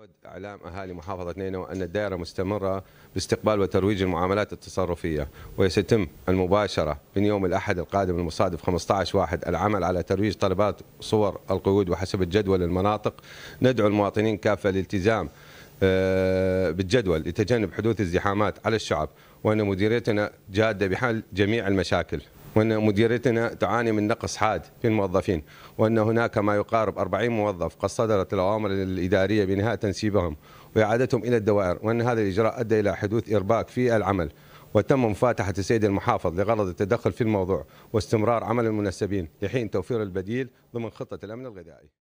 يود اعلام اهالي محافظه نينو ان الدائره مستمره باستقبال وترويج المعاملات التصرفيه وسيتم المباشره من يوم الاحد القادم المصادف 15 واحد العمل على ترويج طلبات صور القيود وحسب الجدول المناطق ندعو المواطنين كافه للالتزام آه، بالجدول لتجنب حدوث الزحامات على الشعب وان مديريتنا جاده بحل جميع المشاكل وأن مديريتنا تعاني من نقص حاد في الموظفين وأن هناك ما يقارب 40 موظف قد صدرت الأوامر الإدارية بإنهاء تنسيبهم وإعادتهم إلى الدوائر وأن هذا الإجراء أدى إلى حدوث إرباك في العمل وتم مفاتحة السيد المحافظ لغرض التدخل في الموضوع واستمرار عمل المنسبين لحين توفير البديل ضمن خطة الأمن الغذائي